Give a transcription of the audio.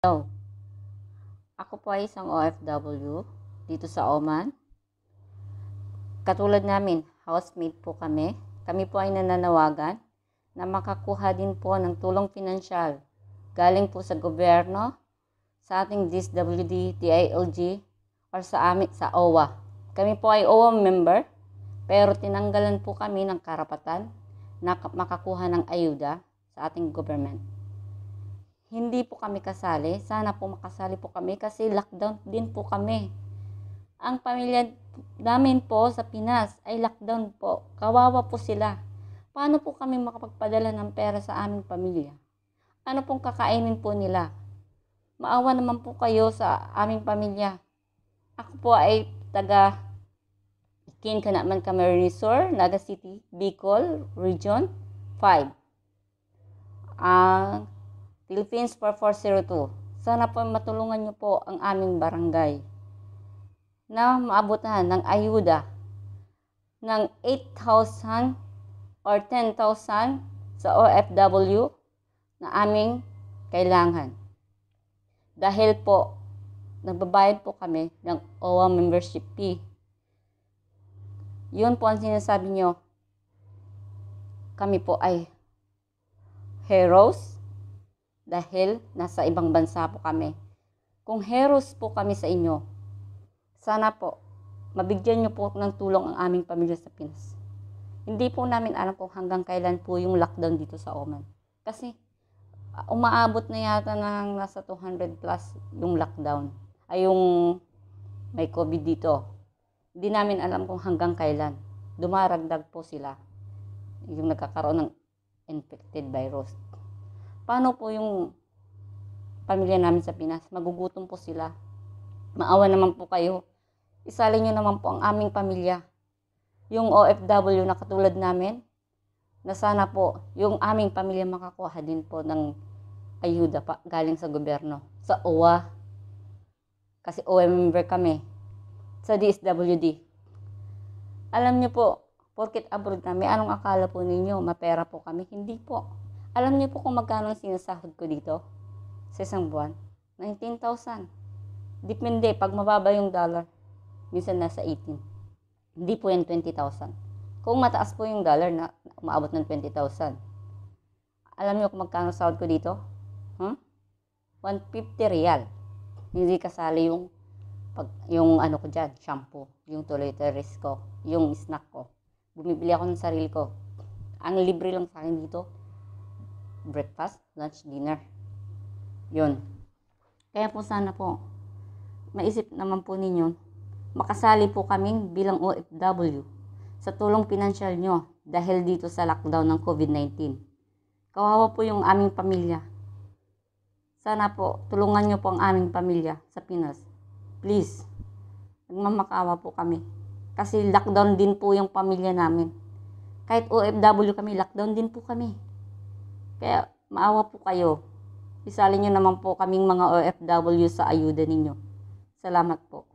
Hello. Ako po ay isang OFW dito sa Oman. Katulad namin, housemate po kami. Kami po ay nananawagan na makakuha din po ng tulong pinansyal galing po sa gobyerno, sa ating DSWD, DILG, or sa amin sa OWA. Kami po ay OWA member, pero tinanggalan po kami ng karapatan na makakuha ng ayuda sa ating government hindi po kami kasali. Sana po makasali po kami kasi lockdown din po kami. Ang pamilya namin po sa Pinas ay lockdown po. Kawawa po sila. Paano po kami makapagpadala ng pera sa aming pamilya? Ano pong kakainin po nila? Maawa naman po kayo sa aming pamilya. Ako po ay taga Kin Kanaman Resort, Naga City, Bicol, Region 5. Ang uh, Philippines 4402. Sana po matulungan niyo po ang aming barangay na maabutan ng ayuda ng 8,000 or 10,000 sa OFW na aming kailangan. Dahil po, nagbabayad po kami ng OWA membership fee. Yun po ang sinasabi nyo. Kami po ay heroes dahil nasa ibang bansa po kami. Kung heros po kami sa inyo, sana po mabigyan niyo po ng tulong ang aming pamilya sa Pinas. Hindi po namin alam kung hanggang kailan po yung lockdown dito sa Oman. Kasi uh, umaabot na yata ng nasa 200 plus yung lockdown. Ay yung may COVID dito. Hindi namin alam kung hanggang kailan. Dumaragdag po sila yung nagkakaroon ng infected virus paano po yung pamilya namin sa Pinas? Magugutom po sila. Maawa naman po kayo. Isali nyo naman po ang aming pamilya. Yung OFW na katulad namin, na sana po yung aming pamilya makakuha din po ng ayuda pa galing sa gobyerno. Sa OWA, kasi OWA member kami, sa DSWD. Alam niyo po, porkit abroad kami, anong akala po ninyo? Mapera po kami? Hindi po. Alam niyo po kung magkano ang sinasahod ko dito sa isang buwan? 19,000. Depende, pag mababa yung dollar, minsan nasa 18. Hindi po yan 20,000. Kung mataas po yung dollar, na umaabot ng 20,000. Alam niyo kung magkano sahod ko dito? Huh? Hmm? 150 real. Hindi kasali yung pag, yung ano ko dyan, shampoo, yung toiletries ko, yung snack ko. Bumibili ako ng sarili ko. Ang libre lang sa akin dito, breakfast, lunch, dinner. Yun. Kaya po sana po, maisip naman po ninyo, makasali po kaming bilang OFW sa tulong pinansyal nyo dahil dito sa lockdown ng COVID-19. Kawawa po yung aming pamilya. Sana po, tulungan nyo po ang aming pamilya sa Pinas. Please, nagmamakawa po kami. Kasi lockdown din po yung pamilya namin. Kahit OFW kami, lockdown din po kami. Kaya maawa po kayo. Isali nyo naman po kaming mga OFW sa ayuda ninyo. Salamat po.